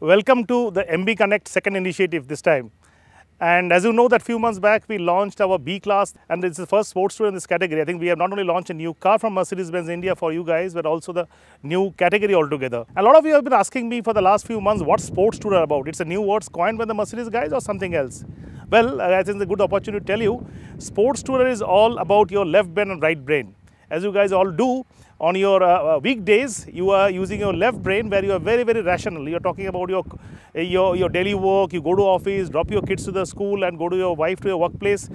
Welcome to the MB Connect second initiative this time. And as you know that few months back we launched our B class and it's the first sports tour in this category. I think we have not only launched a new car from Mercedes-Benz India for you guys but also the new category altogether. A lot of you have been asking me for the last few months what sports tour are about. It's a new word coined by the Mercedes guys or something else. Well, I think it's a good opportunity to tell you sports tour is all about your left brain and right brain as you guys all do on your uh, uh, weekdays you are using your left brain where you are very very rational you're talking about your your your daily work you go to office drop your kids to the school and go to your wife to your workplace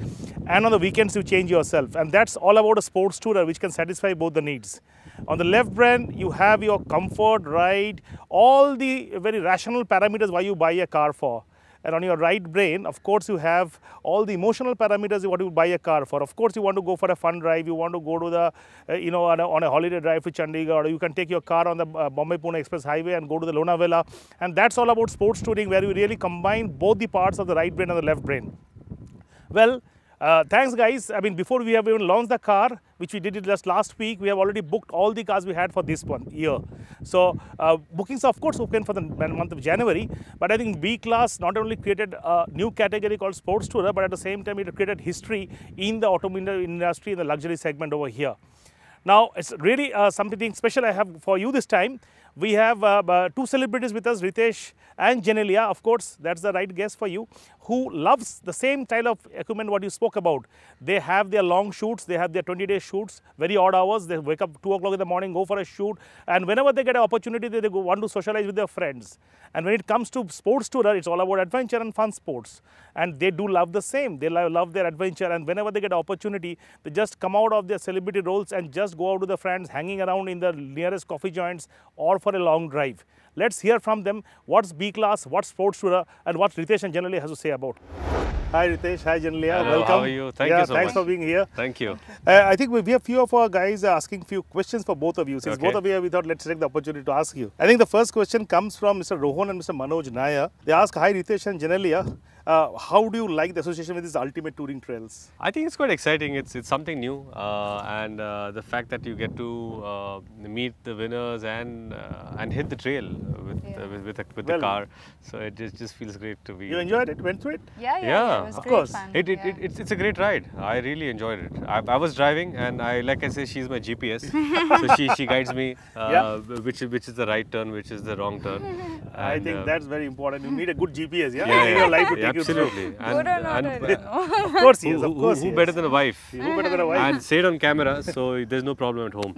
and on the weekends you change yourself and that's all about a sports tourer which can satisfy both the needs on the left brain you have your comfort right all the very rational parameters why you buy a car for and on your right brain, of course, you have all the emotional parameters what you buy a car for. Of course, you want to go for a fun drive, you want to go to the, uh, you know, on a, on a, holiday drive to Chandigarh, or you can take your car on the uh, Bombay Pune Express Highway and go to the Lonavela. And that's all about sports touring where you really combine both the parts of the right brain and the left brain. Well, uh, thanks guys. I mean, before we have even launched the car, which we did it just last week, we have already booked all the cars we had for this one year. So uh, bookings of course open for the month of January, but I think B-Class not only created a new category called sports tourer, but at the same time it created history in the automobile industry, in the luxury segment over here. Now, it's really uh, something special I have for you this time. We have uh, two celebrities with us, Ritesh and Janelia. Of course, that's the right guess for you who loves the same style of equipment what you spoke about. They have their long shoots, they have their 20 day shoots, very odd hours. They wake up 2 o'clock in the morning, go for a shoot. And whenever they get an opportunity, they, they want to socialize with their friends. And when it comes to sports tourer, it's all about adventure and fun sports. And they do love the same. They love, love their adventure. And whenever they get an opportunity, they just come out of their celebrity roles and just go out with their friends, hanging around in the nearest coffee joints or for a long drive. Let's hear from them what's B-Class, what's Sports uh, and what Ritesh and Janalia has to say about. Hi Ritesh, hi Janlia, welcome. How are you? Thank yeah, you so thanks much. for being here. Thank you. Uh, I think we, have have few of our guys asking few questions for both of you. Since okay. both of you, we thought let's take the opportunity to ask you. I think the first question comes from Mr. Rohan and Mr. Manoj Naya. They ask, hi Ritesh and Janalia, uh, how do you like the association with these ultimate touring trails? I think it's quite exciting. It's it's something new, uh, and uh, the fact that you get to uh, meet the winners and uh, and hit the trail with yeah. with, with, a, with well, the car, so it just just feels great to be. You enjoyed it? Went through it? Yeah, yeah, yeah it of course. Fun. It, it, yeah. it, it's it's a great ride. I really enjoyed it. I, I was driving, and I like I say, she's my GPS, so she she guides me uh, which which is the right turn, which is the wrong turn. And, I think that's very important. You need a good GPS, yeah, in your life to take Absolutely. And, and, of course he is. Of course who, who, who better than a wife? Who better than a wife? And say it on camera, so there's no problem at home.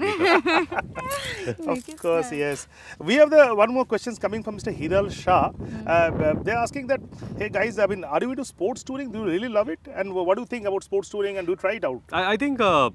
of course, yes. We have the one more questions coming from Mr. Hiral Shah. Hmm. Uh, uh, they're asking that, hey guys, I mean, are you into sports touring? Do you really love it? And what do you think about sports touring? And do you try it out? I, I think. Uh,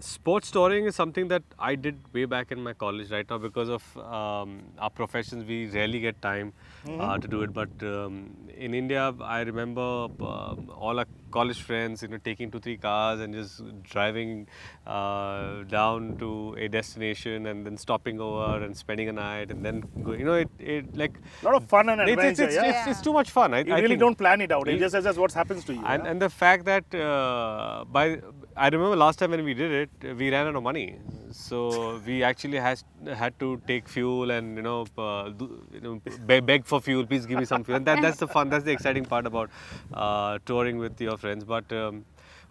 sports touring is something that I did way back in my college right now because of um, our professions we rarely get time uh, mm-hmm. to do it but um, in India I remember uh, all our college friends you know taking two three cars and just driving uh, down to a destination and then stopping over and spending a night and then go, you know it, it like a lot of fun and adventure it's, it's, it's, yeah. it's too much fun I, you I really don't plan it out it, it just says what happens to you and, yeah? and the fact that uh, by I remember last time when we did it, we ran out of money, so we actually has, had to take fuel and you know, uh, do, you know beg, beg, for fuel. Please give me some fuel. And that, that's the fun. That's the exciting part about uh, touring with your friends. But um,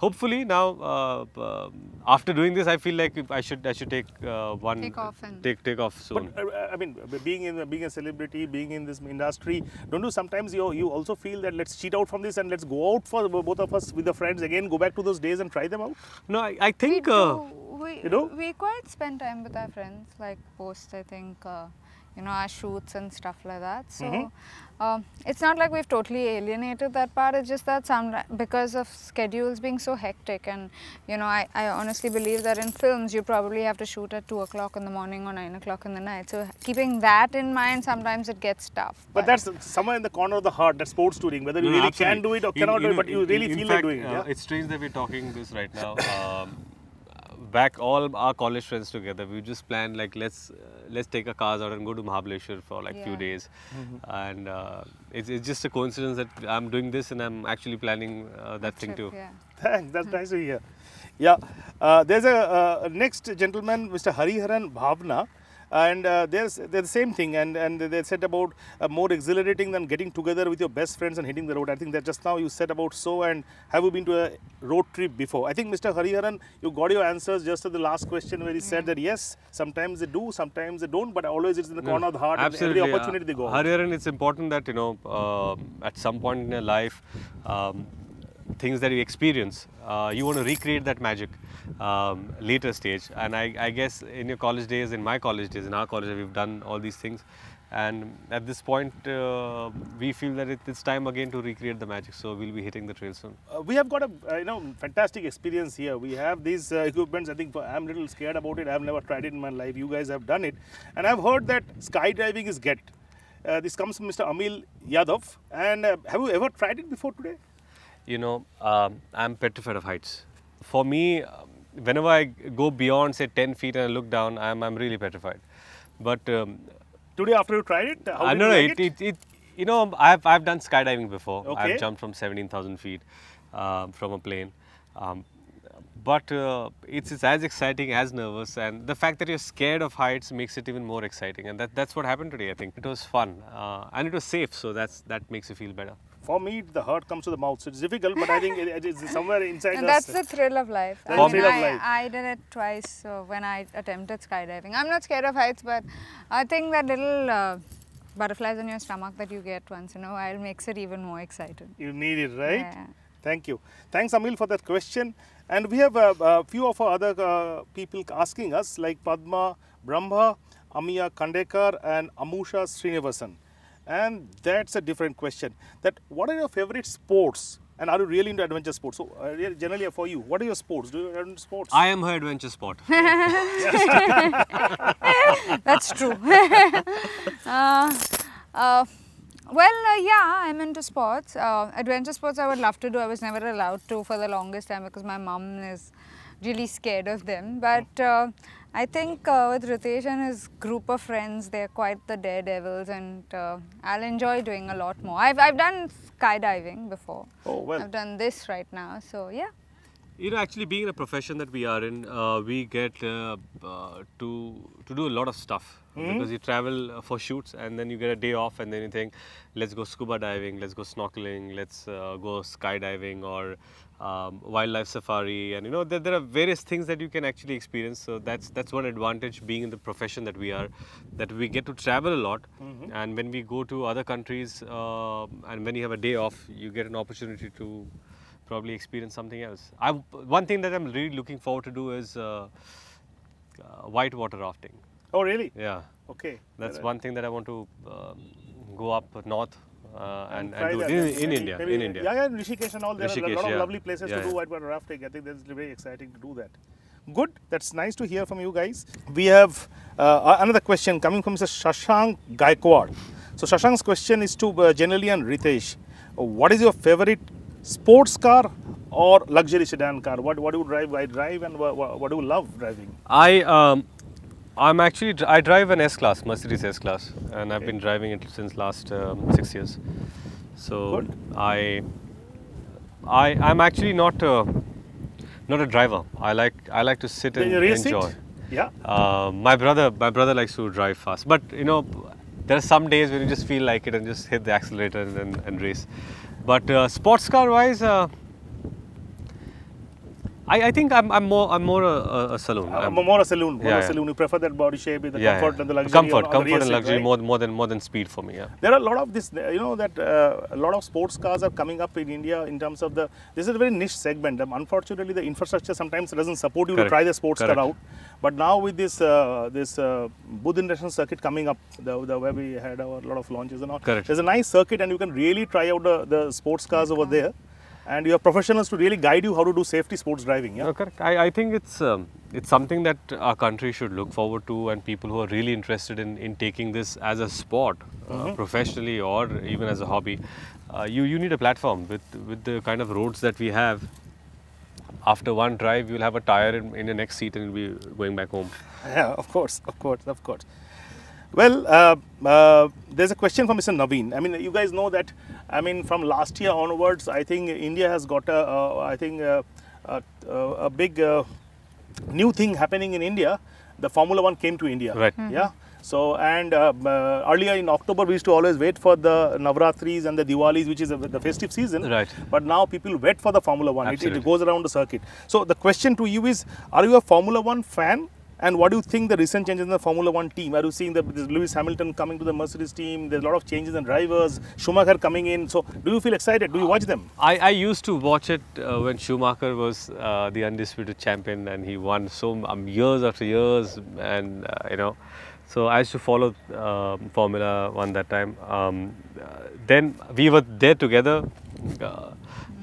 hopefully now uh, uh, after doing this I feel like I should I should take uh, one take off and take take off soon. But, uh, I mean being in being a celebrity being in this industry don't you sometimes you you also feel that let's cheat out from this and let's go out for both of us with the friends again go back to those days and try them out. No I, I think we, uh, do. we you know we quite spend time with our friends like post I think uh, you know, our shoots and stuff like that. So mm -hmm. um, it's not like we've totally alienated that part. It's just that some because of schedules being so hectic, and you know, I, I honestly believe that in films you probably have to shoot at two o'clock in the morning or nine o'clock in the night. So keeping that in mind, sometimes it gets tough. But, but that's somewhere in the corner of the heart. That sports touring, whether you no, really absolutely. can do it or cannot in, do it, but you really in, feel in fact, like doing it. Uh, yeah? it's strange that we're talking this right now. Um, back all our college friends together. We just planned like let's uh, let's take a cars out and go to Mahabaleshwar for like yeah. few days, mm -hmm. and uh, it's, it's just a coincidence that I'm doing this and I'm actually planning uh, that, thing trip, too. Yeah. Thanks. That's nice to hear. Yeah, uh, there's a uh, next gentleman, Mr. Hariharan Bhavna and uh, they're, they're the same thing and, and they said about uh, more exhilarating than getting together with your best friends and hitting the road. I think that just now you said about so and have you been to a road trip before? I think Mr. Hariharan, you got your answers just to the last question where he said that yes, sometimes they do, sometimes they don't, but always it's in the corner yeah, of the heart Absolutely. every uh, opportunity they go. Hariharan, it's important that, you know, uh, at some point in your life, um, things that you experience, uh, you want to recreate that magic um, later stage. And I, I, guess in your college days, in my college days, in our college, we've done all these things. And at this point, uh, we feel that it, it's time again to recreate the magic. So we'll be hitting the trail soon. Uh, we have got a uh, you know fantastic experience here. We have these uh, equipments. I think I'm a little scared about it. I've never tried it in my life. You guys have done it, and I've heard that skydiving is get. Uh, this comes from Mr. Amil Yadav. And have you ever tried it before today? you know, um, I'm petrified of heights. For me, um, whenever I go beyond say 10 feet and I look down, I'm, I'm really petrified. But um, today after you tried it, how I uh, did know, you like it, it? It, You know, I've, I've done skydiving before. Okay. I've jumped from 17,000 feet uh, from a plane. Um, but uh, it's, it's as exciting as nervous and the fact that you're scared of heights makes it even more exciting and that, that's what happened today I think. It was fun uh, and it was safe so that's that makes you feel better. For me, the hurt comes to the mouth, so it's difficult. But I think it, it is somewhere inside and us. That's the thrill of life. I mean, thrill I, of life. I did it twice so uh, when I attempted skydiving. I'm not scared of heights, but I think that little. Uh, butterflies on your stomach that you get once in a while makes it even more exciting. You need it, right? Yeah. Thank you. Thanks, Amil, for that question. And we have a, a few of our other uh, people asking us, like Padma Brahma, Amiya Kandekar, and Amusha Srinivasan and that's a different question that what are your favorite sports and are you really into adventure sports? So, uh, generally for you, what are your sports? Do you adventure sports? I am her adventure sport. That's true. uh, uh, well, uh, yeah, I'm into sports. Uh, adventure sports I would love to do. I was never allowed to for the longest time because my mom is really scared of them. But uh, I think uh, with Ritesh and his group of friends, they're quite the daredevils and uh, I'll enjoy doing a lot more. I've, I've done skydiving before. Oh, well. I've done this right now, so yeah. You know, actually being in a profession that we are in, uh, we get uh, uh, to, to do a lot of stuff mm. because you travel uh, for shoots and then you get a day off and then you think, let's go scuba diving, let's go snorkeling, let's uh, go skydiving or um, wildlife safari and you know there, there, are various things that you can actually experience so that's that's one advantage being in the profession that we are that we get to travel a lot mm -hmm. and when we go to other countries uh, and when you have a day off you get an opportunity to probably experience something else I, one thing that I'm really looking forward to do is uh, uh, rafting Oh, really? Yeah. Okay. That's right. one thing that I want to um, go up north uh, and, and, and do in, in, India. Maybe, in India. Yeah, yeah, Rishikesh and all. There Rishikesh, are a lot of yeah. lovely places yeah, to do whitewater rafting. I think that's very exciting to do that. Good. That's nice to hear from you guys. We have uh, another question coming from Mr. Shashank Gaikwad. So Shashank's question is to uh, generally and Ritesh. What is your favorite sports car or luxury sedan car? What what do you drive? I drive and what, what do you love driving? I um, I'm actually, I drive an S-Class, Mercedes S-Class, and I've been driving it since last um, six years. So Good. I, I, I'm actually not a, not a driver. I like, I like to sit Can and enjoy. Yeah. Uh, my brother, my brother likes to drive fast, but you know, there are some days when you just feel like it and just hit the accelerator and, and race. But uh, sports car wise, uh, I, I think I'm, I'm more I'm more a, a saloon. I'm, I'm more a saloon. More yeah, a saloon. You prefer that body shape, the yeah, comfort yeah. and the luxury. Comfort, comfort and luxury right? more, more than more than speed for me. Yeah. There are a lot of this. You know that uh, a lot of sports cars are coming up in India in terms of the. This is a very niche segment. Um, unfortunately, the infrastructure sometimes doesn't support you Correct. to try the sports Correct. car out. But now with this uh, this uh, Buddha International Circuit coming up, the, the where we had a lot of launches and all. Correct. There's a nice circuit, and you can really try out the, the sports cars over there and you have professionals to really guide you how to do safety sports driving. Yeah, no, correct. I, I think it's um, it's something that our country should look forward to, and people who are really interested in, in taking this as a sport, mm -hmm. professionally or even as a hobby, uh, you you need a platform with with the kind of roads that we have. After one drive, you'll have a tire in, in the next seat and you'll be going back home. Yeah, of course, of course, of course. Well, uh, uh, there's a question from Mr. Naveen. I mean, you guys know that I mean, from last year onwards, I think India has got a, uh, I think, a, a, big uh, new thing happening in India. The Formula One came to India. Right. Mm -hmm. Yeah. Mm-hmm. So, and uh, earlier in October, we used to always wait for the Navratris and the Diwalis, which is a, the festive season. Right. But now people wait for the Formula One. It, it, goes around the circuit. So, the question to you is, are you a Formula One fan and what do you think the recent changes in the Formula One team? Are you seeing the, this Lewis Hamilton coming to the Mercedes team? There's a lot of changes in drivers, Schumacher coming in. So do you feel excited? Do you watch them? I, I used to watch it uh, when Schumacher was uh, the undisputed champion and he won so um, years after years and uh, you know. So I used to follow um, Formula One that time. Um, then we were there together uh,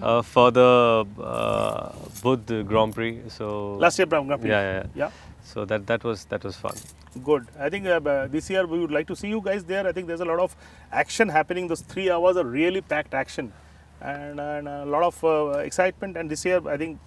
uh, for the uh, Budh Grand Prix. So last year Grand Prix. yeah. yeah. yeah. So that that was that was fun. Good. I think uh, this year we would like to see you guys there. I think there's a lot of action happening. Those three hours are really packed action, and, and a lot of uh, excitement. And this year, I think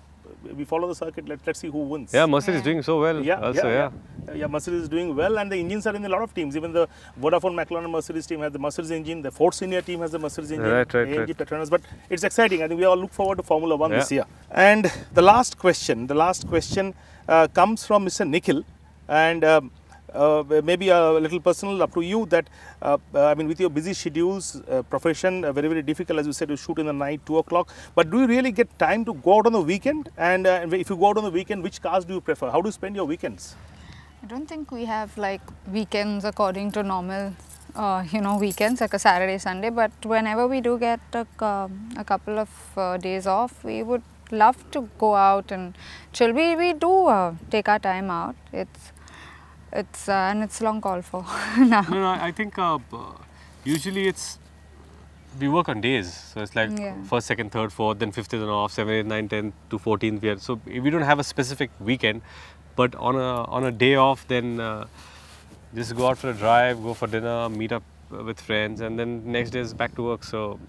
we follow the circuit. Let, let's see who wins. Yeah, Mercedes yeah. is doing so well. Yeah, also, yeah, yeah. yeah. Mercedes is doing well, and the engines are in a lot of teams. Even the Vodafone McLaren Mercedes team has the Mercedes engine. The Ford Senior team has the Mercedes engine. Right, right, AMG right. Petronas. But it's exciting. I think we all look forward to Formula One this year. And the last question, the last question uh, comes from Mr. Nikhil, and um, uh, maybe a little personal up to you that uh, uh I mean with your busy schedules uh, profession uh, very very difficult as you said to shoot in the night 2 o'clock but do you really get time to go out on the weekend and uh, if you go out on the weekend which cars do you prefer how do you spend your weekends I don't think we have like weekends according to normal you know weekends like a Saturday Sunday but whenever we do get a, um, a couple of days off we would love to go out and chill we, we do take our time out it's it's uh, and it's long call for now. No, no, I think uh, usually it's we work on days, so it's like yeah. first, second, third, fourth, then fifth is on off, seventh, eighth, ninth, tenth to fourteenth. We are so we don't have a specific weekend, but on a on a day off, then uh, just go out for a drive, go for dinner, meet up uh, with friends, and then next day is back to work. So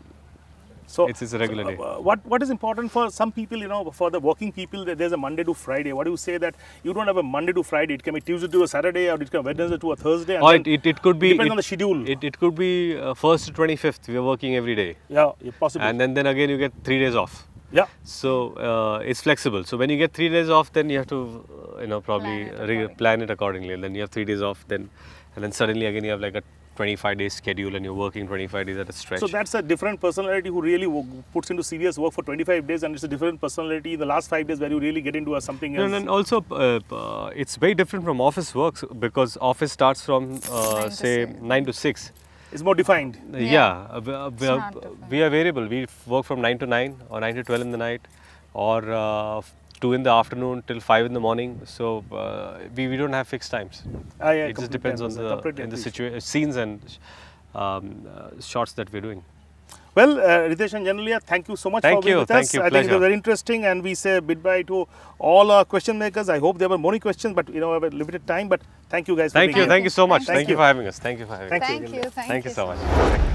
so it's, a regular so, uh, uh, What what is important for some people, you know, for the working people, there's a Monday to Friday. What do you say that you don't have a Monday to Friday? It can be Tuesday to a Saturday, or it can be Wednesday to a Thursday. or it, it, it, could be depending it, on the schedule. It, it could be uh, first to twenty fifth. We are working every day. Yeah, possible. And then then again you get three days off. Yeah. So uh, it's flexible. So when you get three days off, then you have to, uh, you know, probably plan it, plan it accordingly. And then you have three days off, then, and then suddenly again you have like a 25 days schedule and you're working 25 days at a stretch. So that's a different personality who really puts into serious work for 25 days and it's a different personality in the last 5 days where you really get into a, something else. And, and also uh, uh, it's very different from office works because office starts from uh, nine say 9 to 6. It's more defined. Uh, yeah, yeah. Uh, we, are, we, are, we are variable. We work from 9 to 9 or 9 to 12 in the night or 2 in the afternoon till 5 in the morning. So uh, we, we don't have fixed times. Ah, yeah, it just depends on the, in the scenes and um, uh, shots that we're doing. Well, uh, Ritesh and Janalia, thank you so much thank for being you, with thank us. You, I pleasure. think it was very interesting, and we say goodbye to all our question makers. I hope there were more questions, but you know, we have limited time. But thank you guys. Thank you, thank you so much. Thank, thank you. for having us. Thank you for having thank us. You, thank you, thank you so much.